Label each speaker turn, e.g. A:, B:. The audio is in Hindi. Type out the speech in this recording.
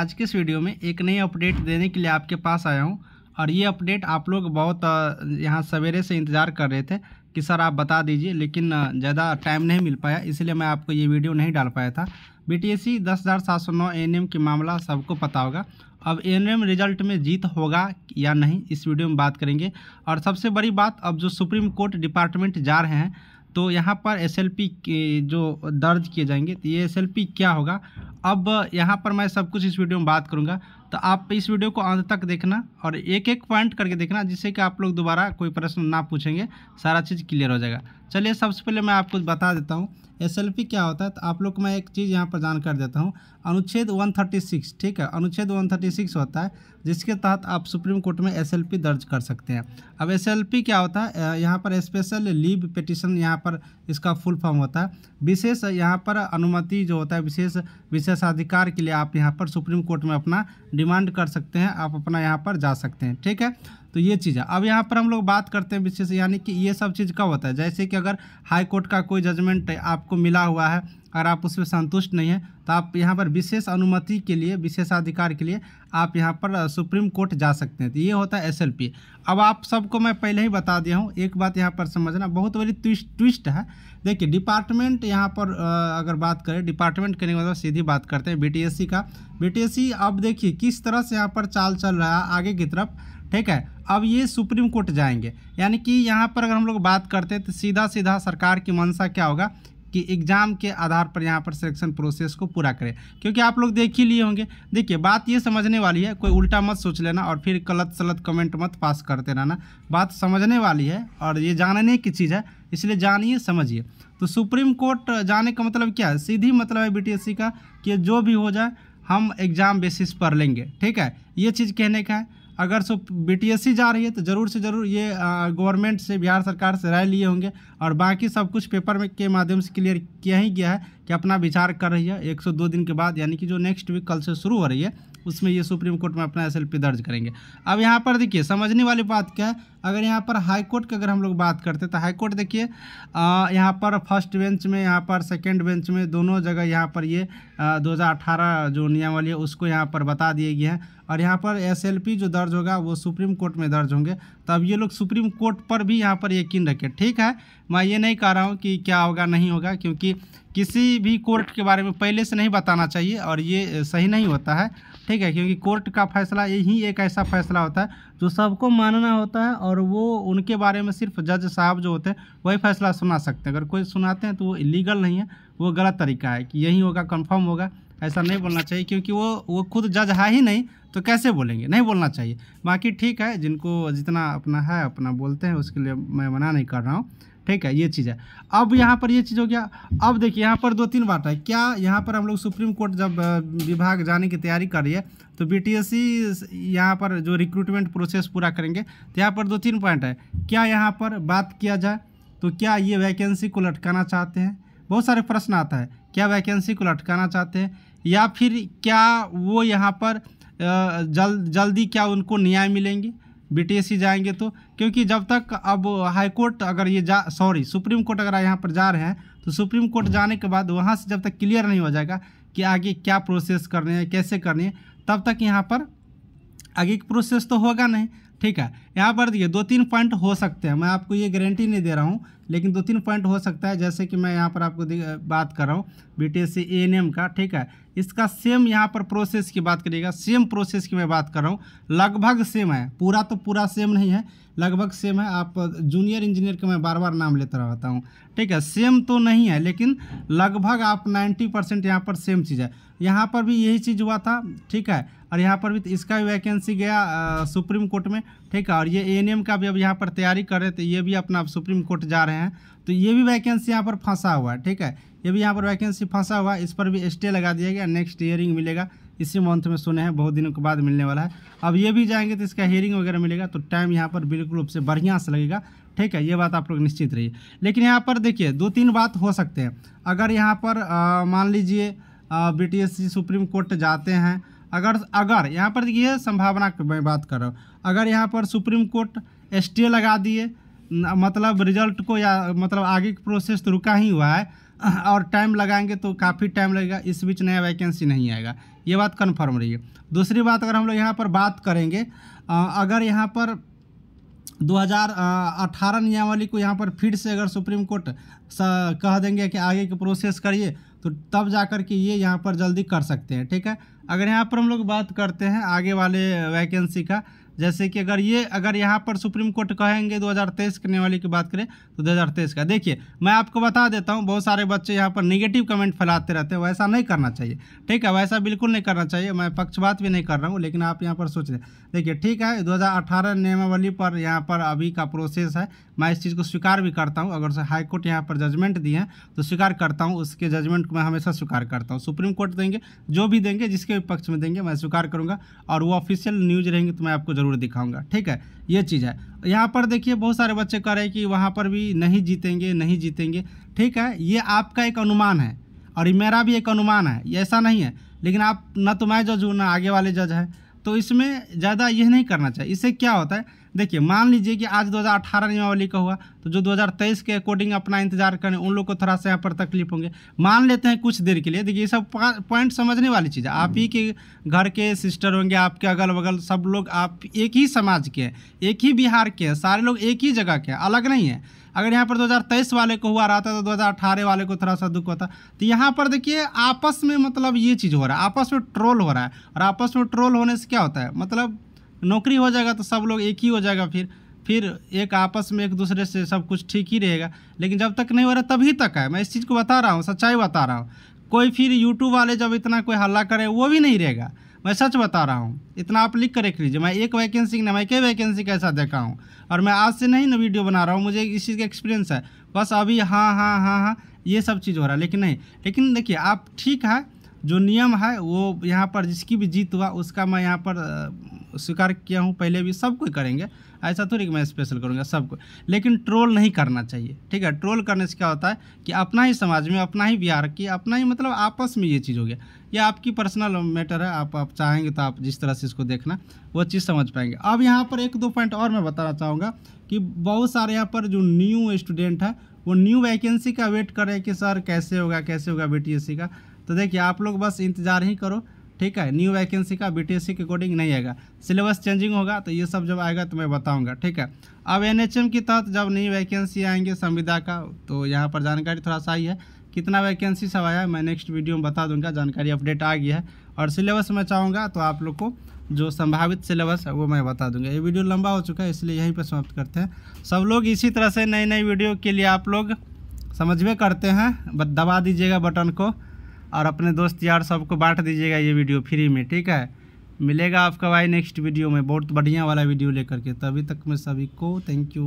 A: आज के इस वीडियो में एक नई अपडेट देने के लिए आपके पास आया हूं और ये अपडेट आप लोग बहुत यहाँ सवेरे से इंतज़ार कर रहे थे कि सर आप बता दीजिए लेकिन ज़्यादा टाइम नहीं मिल पाया इसलिए मैं आपको ये वीडियो नहीं डाल पाया था बी टी एस सी दस हज़ार सात सौ नौ एन एम मामला सबको पता होगा अब एन एम रिजल्ट में जीत होगा या नहीं इस वीडियो में बात करेंगे और सबसे बड़ी बात अब जो सुप्रीम कोर्ट डिपार्टमेंट जा रहे हैं तो यहाँ पर एस एल पी जो दर्ज किए जाएंगे तो ये एस एल पी क्या होगा अब यहाँ पर मैं सब कुछ इस वीडियो में बात करूँगा तो आप इस वीडियो को अंत तक देखना और एक एक पॉइंट करके देखना जिससे कि आप लोग दोबारा कोई प्रश्न ना पूछेंगे सारा चीज़ क्लियर हो जाएगा चलिए सबसे पहले मैं आपको बता देता हूँ एस क्या होता है तो आप लोग को मैं एक चीज़ यहाँ पर जान कर देता हूँ अनुच्छेद 136 ठीक है अनुच्छेद 136 होता है जिसके तहत आप सुप्रीम कोर्ट में एस दर्ज कर सकते हैं अब एस क्या होता है यहाँ पर स्पेशल लीव पिटिशन यहाँ पर इसका फुल फॉर्म होता है विशेष यहाँ पर अनुमति जो होता है विशेष विशेष विशेषाधिकार के लिए आप यहाँ पर सुप्रीम कोर्ट में अपना डिमांड कर सकते हैं आप अपना यहाँ पर जा सकते हैं ठीक है तो ये चीज़ है अब यहाँ पर हम लोग बात करते हैं विशेष यानी कि ये सब चीज़ कब होता है जैसे कि अगर हाई कोर्ट का कोई जजमेंट आपको मिला हुआ है अगर आप उसमें संतुष्ट नहीं हैं तो आप यहाँ पर विशेष अनुमति के लिए विशेषाधिकार के लिए आप यहाँ पर सुप्रीम कोर्ट जा सकते हैं तो ये होता है एस अब आप सबको मैं पहले ही बता दिया हूँ एक बात यहाँ पर समझना बहुत बड़ी ट्विस्ट ट्विस्ट है देखिए डिपार्टमेंट यहाँ पर अगर बात करें डिपार्टमेंट कहने के मतलब सीधी बात करते हैं बी का बी अब देखिए किस तरह से यहाँ पर चाल चल रहा है आगे की तरफ ठीक है अब ये सुप्रीम कोर्ट जाएंगे यानी कि यहाँ पर अगर हम लोग बात करते हैं तो सीधा सीधा सरकार की मंशा क्या होगा कि एग्ज़ाम के आधार पर यहाँ पर सिलेक्शन प्रोसेस को पूरा करें क्योंकि आप लोग देख ही लिए होंगे देखिए बात ये समझने वाली है कोई उल्टा मत सोच लेना और फिर गलत सलत कमेंट मत पास करते रहना बात समझने वाली है और ये जानने की चीज़ है इसलिए जानिए समझिए तो सुप्रीम कोर्ट जाने का मतलब क्या है सीधी मतलब है बी का कि जो भी हो जाए हम एग्ज़ाम बेसिस पर लेंगे ठीक है ये चीज़ कहने का है अगर सो बीटीएससी जा रही है तो ज़रूर से ज़रूर ये गवर्नमेंट से बिहार सरकार से राय लिए होंगे और बाकी सब कुछ पेपर में के माध्यम से क्लियर किया ही गया है कि अपना विचार कर रही है 102 दिन के बाद यानी कि जो नेक्स्ट वीक कल से शुरू हो रही है उसमें ये सुप्रीम कोर्ट में अपना एस दर्ज करेंगे अब यहाँ पर देखिए समझने वाली बात क्या है अगर यहाँ पर हाई कोर्ट की अगर हम लोग बात करते हैं तो हाई कोर्ट देखिए यहाँ पर फर्स्ट बेंच में यहाँ पर सेकंड बेंच में दोनों जगह यहाँ पर ये 2018 जो नियमावली है उसको यहाँ पर बता दिए गए हैं और यहाँ पर एसएलपी जो दर्ज होगा वो सुप्रीम कोर्ट में दर्ज होंगे तब ये लोग सुप्रीम कोर्ट पर भी यहाँ पर यकीन रखें ठीक है मैं ये नहीं कह रहा हूँ कि क्या होगा नहीं होगा क्योंकि किसी भी कोर्ट के बारे में पहले से नहीं बताना चाहिए और ये सही नहीं होता है ठीक है क्योंकि कोर्ट का फैसला यही एक ऐसा फैसला होता है जो सबको मानना होता है और वो उनके बारे में सिर्फ जज साहब जो होते हैं वही फैसला सुना सकते हैं अगर कोई सुनाते हैं तो वो इलीगल नहीं है वो गलत तरीका है कि यही होगा कन्फर्म होगा ऐसा नहीं बोलना चाहिए क्योंकि वो वो खुद जज है ही नहीं तो कैसे बोलेंगे नहीं बोलना चाहिए बाकी ठीक है जिनको जितना अपना है अपना बोलते हैं उसके लिए मैं मना नहीं कर रहा हूँ ठीक है ये चीज़ है अब यहाँ पर ये चीज़ हो गया अब देखिए यहाँ पर दो तीन बात है क्या यहाँ पर हम लोग सुप्रीम कोर्ट जब विभाग जाने की तैयारी कर रही है तो बी टी एस सी यहाँ पर जो रिक्रूटमेंट प्रोसेस पूरा करेंगे तो यहाँ पर दो तीन पॉइंट है क्या यहाँ पर बात किया जाए तो क्या ये वैकेंसी को लटकाना चाहते हैं बहुत सारे प्रश्न आता है क्या वैकेंसी को लटकाना चाहते हैं या फिर क्या वो यहाँ पर जल जल्दी क्या उनको न्याय मिलेंगे बीटीएससी जाएंगे तो क्योंकि जब तक अब हाई कोर्ट अगर ये जा सॉरी सुप्रीम कोर्ट अगर यहाँ पर जा रहे हैं तो सुप्रीम कोर्ट जाने के बाद वहाँ से जब तक क्लियर नहीं हो जाएगा कि आगे क्या प्रोसेस करने हैं कैसे करनी है तब तक यहाँ पर आगे की प्रोसेस तो होगा नहीं ठीक है यहाँ पर देखिए दो तीन पॉइंट हो सकते हैं मैं आपको ये गारंटी नहीं दे रहा हूँ लेकिन दो तीन पॉइंट हो सकता है जैसे कि मैं यहाँ पर आपको बात कर रहा हूँ बी टी एस का ठीक है इसका सेम यहाँ पर प्रोसेस की बात करिएगा सेम प्रोसेस की मैं बात कर रहा हूँ लगभग सेम है पूरा तो पूरा सेम नहीं है लगभग सेम है आप जूनियर इंजीनियर का मैं बार बार नाम लेता रहता हूँ ठीक है सेम तो नहीं है लेकिन लगभग आप नाइन्टी परसेंट यहाँ पर सेम चीज़ है यहाँ पर भी यही चीज़ हुआ था ठीक है और यहाँ पर भी इसका भी वैकेंसी गया आ, सुप्रीम कोर्ट में ठीक है और ये ए का भी अब यहाँ पर तैयारी कर रहे थे तो ये भी अपना सुप्रीम कोर्ट जा रहे हैं तो ये भी वैकेंसी यहाँ पर फंसा हुआ है ठीक है ये भी यहाँ पर वैकेंसी फंसा हुआ है इस पर भी स्टे लगा दिया गया नेक्स्ट हियरिंग मिलेगा इसी मंथ में सुने हैं बहुत दिनों के बाद मिलने वाला है अब ये भी जाएंगे तो इसका हियरिंग वगैरह मिलेगा तो टाइम यहाँ पर बिल्कुल रूप से बढ़िया से लगेगा ठीक है ये बात आप लोग निश्चित रहिए लेकिन यहाँ पर देखिए दो तीन बात हो सकते हैं अगर यहाँ पर मान लीजिए बी सुप्रीम कोर्ट जाते हैं अगर अगर यहाँ पर देखिए संभावना की मैं बात कर रहा हूँ अगर यहाँ पर सुप्रीम कोर्ट स्टे लगा दिए मतलब रिजल्ट को या मतलब आगे की प्रोसेस तो रुका ही हुआ है और टाइम लगाएंगे तो काफ़ी टाइम लगेगा इस बीच नया वैकेंसी नहीं आएगा ये बात कन्फर्म रही है दूसरी बात अगर हम लोग यहाँ पर बात करेंगे अगर यहाँ पर 2018 नियमावली को यहाँ पर फिर से अगर सुप्रीम कोर्ट कह देंगे कि आगे की प्रोसेस करिए तो तब जा कर के ये यहाँ पर जल्दी कर सकते हैं ठीक है अगर यहाँ पर हम लोग बात करते हैं आगे वाले वैकेंसी का जैसे कि अगर ये अगर यहाँ पर सुप्रीम कोर्ट कहेंगे 2023 करने वाली की बात करें तो 2023 का देखिए मैं आपको बता देता हूँ बहुत सारे बच्चे यहाँ पर निगेटिव कमेंट फैलाते रहते हैं वैसा नहीं करना चाहिए ठीक है वैसा बिल्कुल नहीं करना चाहिए मैं पक्षपात भी नहीं कर रहा हूँ लेकिन आप यहाँ पर सोच रहे देखिए ठीक है दो नियमावली पर यहाँ पर अभी का प्रोसेस है मैं इस चीज़ को स्वीकार भी करता हूँ अगर हाईकोर्ट यहाँ पर जजमेंट दिए हैं तो स्वीकार करता हूँ उसके जजमेंट को मैं हमेशा स्वीकार करता हूँ सुप्रीम कोर्ट देंगे जो भी देंगे जिसके भी पक्ष में देंगे मैं स्वीकार करूँगा और वो ऑफिशियल न्यूज़ रहेंगी तो मैं आपको ज़रूर दिखाऊंगा ठीक है ये चीज़ है यहाँ पर देखिए बहुत सारे बच्चे कह रहे हैं कि वहाँ पर भी नहीं जीतेंगे नहीं जीतेंगे ठीक है ये आपका एक अनुमान है और मेरा भी एक अनुमान है ये ऐसा नहीं है लेकिन आप ना तो मैं जज हूँ ना आगे वाले जज हैं तो इसमें ज़्यादा यह नहीं करना चाहिए इससे क्या होता है देखिए मान लीजिए कि आज 2018 नियमावली का हुआ तो जो 2023 के अकॉर्डिंग अपना इंतजार करें उन लोग को थोड़ा सा यहाँ पर तकलीफ होंगे मान लेते हैं कुछ देर के लिए देखिए ये सब पॉइंट समझने वाली चीज़ है आप ही के घर के सिस्टर होंगे आपके अगल बगल सब लोग आप एक ही समाज के हैं एक ही बिहार के हैं सारे लोग एक ही जगह के हैं अलग नहीं है अगर यहाँ पर 2023 वाले को हुआ रहा था तो 2018 वाले को थोड़ा सा दुख होता तो यहाँ पर देखिए आपस में मतलब ये चीज़ हो रहा है आपस में ट्रोल हो रहा है और आपस में ट्रोल होने से क्या होता है मतलब नौकरी हो जाएगा तो सब लोग एक ही हो जाएगा फिर फिर एक आपस में एक दूसरे से सब कुछ ठीक ही रहेगा लेकिन जब तक नहीं हो रहा तभी तक है मैं इस चीज़ को बता रहा हूँ सच्चाई बता रहा हूँ कोई फिर यूट्यूब वाले जब इतना कोई हल्ला करे वो भी नहीं रहेगा मैं सच बता रहा हूँ इतना आप लिख कर रख लीजिए मैं एक वैकेंसी ना मैं एक वैकेंसी कैसा देखा हूँ और मैं आज से नहीं ना वीडियो बना रहा हूँ मुझे इस चीज़ का एक्सपीरियंस है बस अभी हाँ हाँ हाँ हाँ ये सब चीज़ हो रहा है लेकिन नहीं लेकिन देखिए आप ठीक है जो नियम है वो यहाँ पर जिसकी भी जीत हुआ उसका मैं यहाँ पर स्वीकार किया हूँ पहले भी सब कोई करेंगे ऐसा थोड़ी तो कि मैं स्पेशल करूँगा सबको लेकिन ट्रोल नहीं करना चाहिए ठीक है ट्रोल करने से क्या होता है कि अपना ही समाज में अपना ही बिहार की अपना ही मतलब आपस में ये चीज़ हो गया ये आपकी पर्सनल मैटर है आप आप चाहेंगे तो आप जिस तरह से इसको देखना वो चीज़ समझ पाएंगे अब यहाँ पर एक दो पॉइंट और मैं बताना चाहूँगा कि बहुत सारे यहाँ पर जो न्यू स्टूडेंट हैं वो न्यू वैकेंसी का वेट कर रहे हैं कि सर कैसे होगा कैसे होगा बी का तो देखिए आप लोग बस इंतज़ार ही करो ठीक है न्यू वैकेंसी का बी के अकॉर्डिंग नहीं आएगा सिलेबस चेंजिंग होगा तो ये सब जब आएगा तो मैं बताऊंगा ठीक है अब एनएचएम के तहत जब नई वैकेंसी आएंगे संविदा का तो यहाँ पर जानकारी थोड़ा सा आई है कितना वैकेंसी सब आया मैं नेक्स्ट वीडियो में बता दूंगा जानकारी अपडेट आ गया है और सिलेबस मैं चाहूँगा तो आप लोग को जो संभावित सिलेबस है वो मैं बता दूंगा ये वीडियो लंबा हो चुका है इसलिए यहीं पर समाप्त करते हैं सब लोग इसी तरह से नई नई वीडियो के लिए आप लोग समझ में करते हैं दबा दीजिएगा बटन को और अपने दोस्त यार सबको बांट दीजिएगा ये वीडियो फ्री में ठीक है मिलेगा आपका भाई नेक्स्ट वीडियो में बहुत बढ़िया वाला वीडियो लेकर के तभी तक मैं सभी को थैंक यू